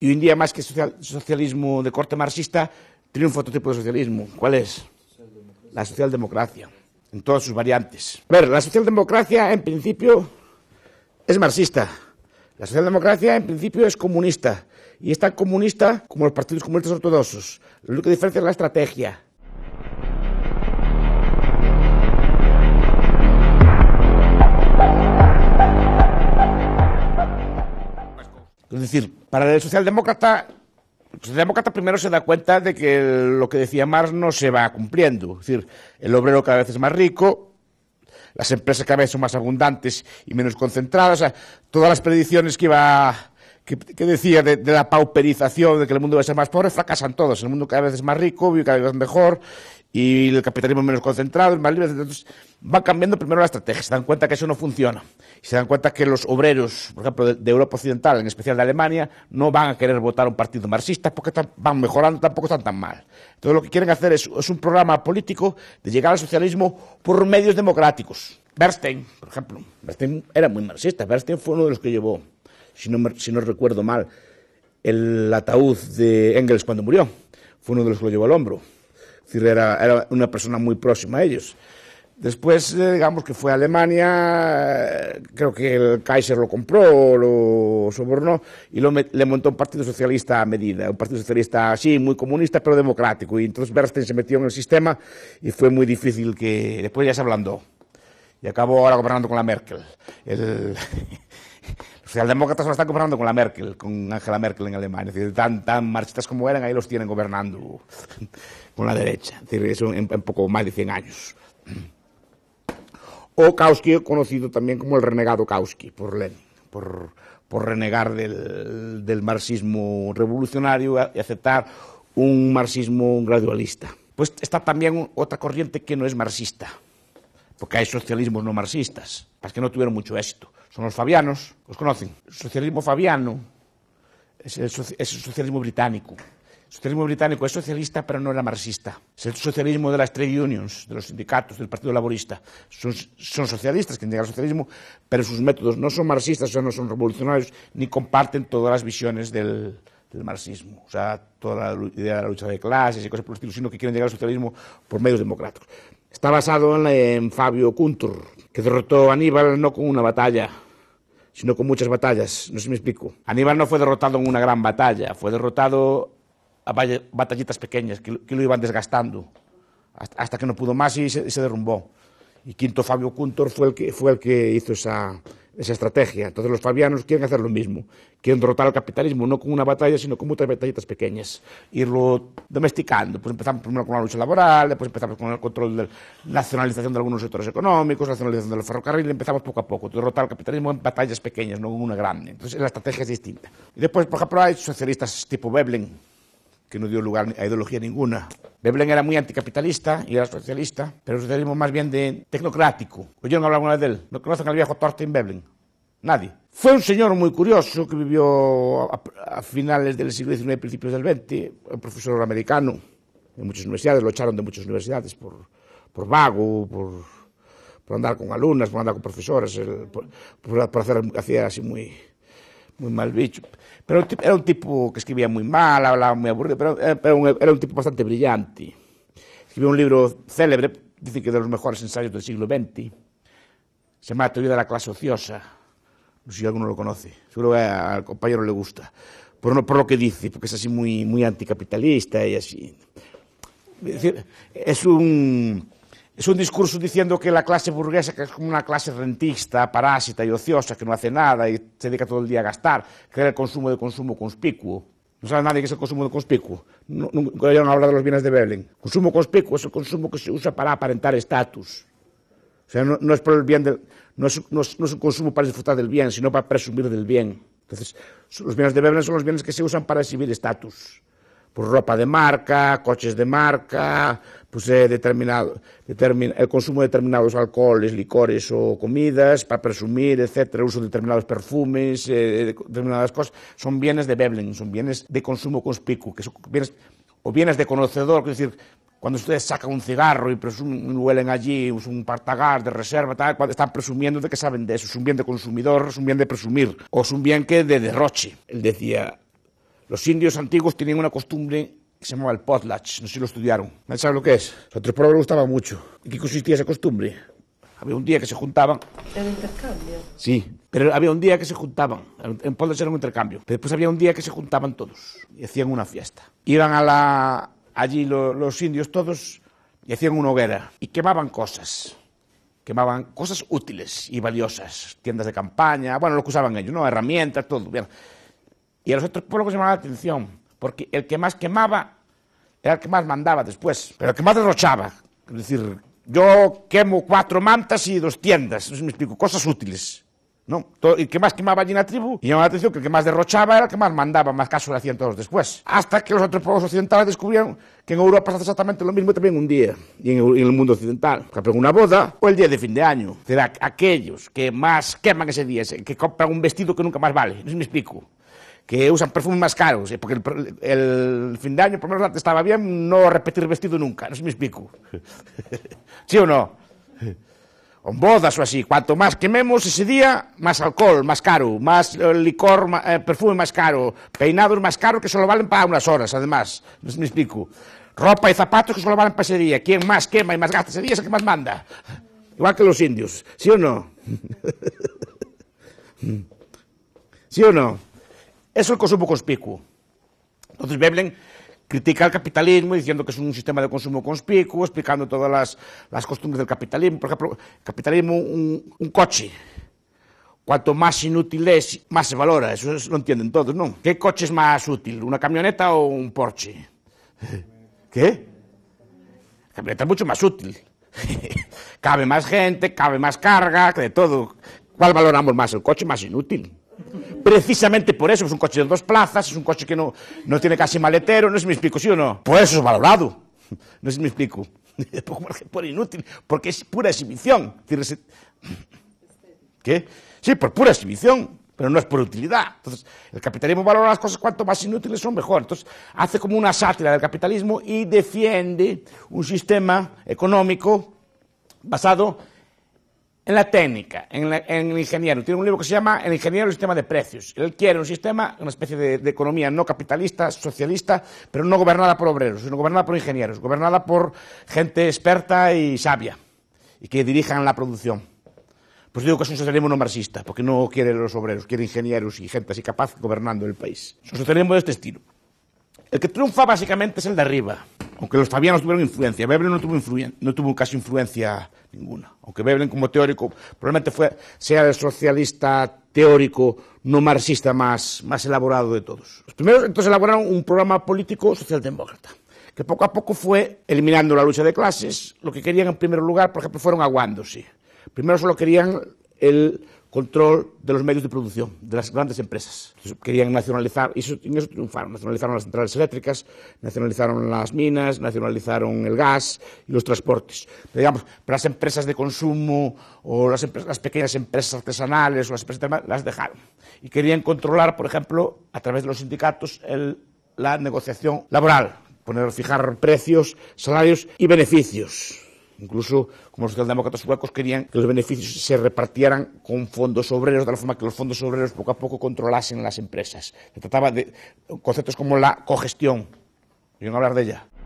Y hoy en día, más que socialismo de corte marxista, triunfa otro tipo de socialismo. ¿Cuál es? La socialdemocracia, en todas sus variantes. A ver, la socialdemocracia en principio es marxista. La socialdemocracia en principio es comunista. Y es tan comunista como los partidos comunistas ortodoxos. único que diferencia es la estrategia. Es decir, para el socialdemócrata, el socialdemócrata primero se da cuenta de que lo que decía Marx no se va cumpliendo. Es decir, el obrero cada vez es más rico, las empresas cada vez son más abundantes y menos concentradas. todas las predicciones que iba que, decía de, la pauperización, de que el mundo va a ser más pobre, fracasan todos. El mundo cada vez es más rico, vive cada vez mejor y el capitalismo menos concentrado, más libre. Entonces, van cambiando primero la estrategia. Se dan cuenta que eso no funciona. Y se dan cuenta que los obreros, por ejemplo, de, Europa Occidental, en especial de Alemania, no van a querer votar un partido marxista porque van mejorando, tampoco están tan mal. Entonces, lo que quieren hacer es, un programa político de llegar al socialismo por medios democráticos. Bernstein, por ejemplo. Bernstein era muy marxista. Bernstein fue uno de los que llevó, si no recuerdo mal, el ataúd de Engels cuando murió. Fue uno de los que lo llevó al hombro decir, era, una persona muy próxima a ellos. Después, eh, digamos que fue a Alemania, eh, creo que el Kaiser lo compró, lo sobornó y le montó un partido socialista a medida, un partido socialista así, muy comunista, pero democrático. Y entonces Bernstein se metió en el sistema y fue muy difícil que después ya se ablandó. Y acabó ahora gobernando con la Merkel. socialdemócratas lo están comparando con la Merkel, con Angela Merkel en Alemania. Es decir, tan, marxistas como eran, ahí los tienen gobernando con la derecha. Es decir, eso en, poco más de 100 años. O Kautsky, conocido también como el renegado Kautsky por Lenin, por, renegar del, marxismo revolucionario y aceptar un marxismo gradualista. Pues está también otra corriente que no es marxista, porque hay socialismos no marxistas, para que no tuvieron mucho éxito. son os fabianos, os conocen, o socialismo fabiano, ese, ese socialismo británico. O socialismo británico é socialista, pero non era marxista. É o socialismo das trade unions, dos sindicatos, do Partido Laborista. Son, son socialistas, que negan o socialismo, pero sus métodos non son marxistas, non son revolucionarios, ni comparten todas as visiones del, del marxismo, o sea, toda la idea de la lucha de clases y cosas por el estilo, sino que quieren llegar al socialismo por medios democráticos. Está basado en, en Fabio Kuntur, Se derrotó a Aníbal no con una batalla, sino con muchas batallas. No sé si me explico. Aníbal no fue derrotado en una gran batalla, fue derrotado a batallitas pequeñas que, lo iban desgastando, hasta, que no pudo más y se, derrumbó. Y Quinto Fabio Cuntor fue el que, fue el que hizo esa, esa estrategia. Entonces los fabianos quieren hacer lo mismo, quieren derrotar al capitalismo, no con una batalla, sino con muchas batallitas pequeñas, irlo domesticando. Pues empezamos primero con la lucha laboral, después empezamos con el control de la nacionalización de algunos sectores económicos, la nacionalización del ferrocarril, empezamos poco a poco, derrotar al capitalismo en batallas pequeñas, no en una grande. Entonces la estrategia es distinta. Y después, por ejemplo, hay socialistas tipo Veblen, que no dio lugar a ideología ninguna. Veblen era muy anticapitalista y era socialista, pero socialismo más bien de tecnocrático. ¿Oyeron no alguna vez de él? ¿No conocen al viejo Thorstein Veblen? Nadie. Fue un señor muy curioso que vivió a, finales del siglo XIX y principios del XX, un profesor americano en muchas universidades, lo echaron de muchas universidades por, por vago, por, por andar con alumnas, por andar con profesores, por, por, hacer hacía así muy, muy mal bicho. Pero era un tipo que escribía muy mal, hablaba muy aburrido, pero eh, era un, tipo bastante brillante. Escribió un libro célebre, dice que de los mejores ensayos del siglo XX, se llama Teoría de la clase ociosa. No sé si alguno lo conoce, seguro que al compañero le gusta. Por, no, por lo que dice, porque es así muy, muy anticapitalista y así. es un es un discurso diciendo que la clase burguesa, que es como una clase rentista, parásita y ociosa, que no hace nada y se dedica todo el día a gastar, que el consumo de consumo conspicuo. No sabe nadie qué es el consumo de conspicuo. nunca oyeron hablar de los bienes de Berlín. Consumo conspicuo es el consumo que se usa para aparentar estatus. O sea, no, es por el bien no, es, un consumo para disfrutar del bien, sino para presumir del bien. Entonces, los bienes de Berlín son los bienes que se usan para exhibir estatus. Pues, ropa de marca, coches de marca, pues, eh, determinado, el consumo de determinados alcoholes, licores o comidas para presumir, etcétera, uso de determinados perfumes, eh, determinadas cosas, son bienes de Veblen, son bienes de consumo conspicuo, que son bienes, o bienes de conocedor, es decir, cuando ustedes sacan un cigarro y presumen, huelen allí pues, un partagar de reserva, tal, están presumiendo de que saben de eso. Es un bien de consumidor, es un bien de presumir, o es un bien que de derroche. Él decía, los indios antiguos tenían una costumbre que se llamaba el potlatch, no sé si lo estudiaron. ¿No sabe lo que es? A otros pueblos le gustaba mucho. ¿Y qué consistía esa costumbre? Había un día que se juntaban. ¿En intercambio? Sí, pero había un día que se juntaban. En potlatch era un intercambio. Pero después había un día que se juntaban todos y hacían una fiesta. Iban a la... allí los indios todos y hacían una hoguera y quemaban cosas quemaban cosas útiles y valiosas, tiendas de campaña, bueno, lo que usaban ellos, ¿no? Herramientas, todo. Bien. Y a los otros pueblos llamaba la atención, porque el que más quemaba era el que más mandaba después, pero el que más derrochaba. Es decir, yo quemo cuatro mantas y dos tiendas, me explico, cosas útiles. ¿no? Todo, el que más quemaba allí en la tribu, y llamaba la atención que el que más derrochaba era el que más mandaba, más casos le hacían todos después. Hasta que los otros pueblos occidentales descubrieron que en Europa pasa exactamente lo mismo también un día, y en, el mundo occidental. Compran una boda o el día de fin de año. Será aquellos que más queman ese día, que compran un vestido que nunca más vale, no sé me explico que usan perfumes más caros, eh, porque el, fin de año, por lo menos estaba bien, no repetir vestido nunca, no se me explico. ¿Sí o no? en bodas o así, cuanto más quememos ese día, más alcohol, más caro, más eh, licor, eh, perfume más caro, peinados más caros que solo valen para unas horas, además, no se me explico. Ropa y zapatos que solo valen para ese día, quien más quema y más gasta ese día es el que más manda. Igual que los indios, ¿sí o no? ¿Sí o no? es el consumo conspicuo. Entonces Veblen critica el capitalismo diciendo que es un sistema de consumo conspicuo, explicando todas las, costumbres del capitalismo. Por ejemplo, capitalismo, un, coche. Cuanto más inútil es, más se valora. Eso lo entienden todos, ¿no? ¿Qué coche es más útil, una camioneta o un Porsche? ¿Qué? La camioneta es mucho más útil. cabe más gente, cabe más carga, de todo. ¿Cuál valoramos más, el coche más inútil? Precisamente por eso, es un coche de dos plazas, es un coche que no, no tiene casi maletero, no sé si me explico, ¿sí o no? Por eso es valorado, no sé si me explico. por inútil, porque es pura exhibición. ¿Qué? Sí, por pura exhibición, pero no es por utilidad. Entonces, el capitalismo valora las cosas cuanto más inútiles son, mejor. Entonces, hace como una sátira del capitalismo y defiende un sistema económico basado en la técnica, en, el ingeniero. Tiene un libro que se llama El ingeniero y el sistema de precios. Él quiere un sistema, una especie de, de, economía no capitalista, socialista, pero no gobernada por obreros, sino gobernada por ingenieros, gobernada por gente experta y sabia, y que dirijan la producción. Pues digo que es un socialismo no marxista, porque no quiere los obreros, quiere ingenieros y gente así capaz gobernando el país. Es un socialismo de este estilo. El que triunfa básicamente es el de arriba, aunque los fabianos tuvieron influencia, Veblen no tuvo, casi influencia ninguna. Aunque Veblen como teórico probablemente fue, sea el socialista teórico no marxista más, más elaborado de todos. Los primeros entonces elaboraron un programa político socialdemócrata que poco a poco fue eliminando la lucha de clases. Lo que querían en primer lugar, por ejemplo, fueron aguándose. Primero solo querían el control de los medios de producción de las grandes empresas. Entonces, querían nacionalizar, y eso, en eso triunfaron, nacionalizaron las centrales eléctricas, nacionalizaron las minas, nacionalizaron el gas y los transportes. Pero digamos, para las empresas de consumo o las, las pequeñas empresas artesanales o las empresas termales, las dejaron. Y querían controlar, por ejemplo, a través de los sindicatos, el, la negociación laboral, poner, fijar precios, salarios y beneficios. Incluso, como los socialdemócratas suecos querían que los beneficios se repartieran con fondos obreros, de la forma que los fondos obreros poco a poco controlasen las empresas. Se trataba de conceptos como la cogestión. Y no hablar de ella.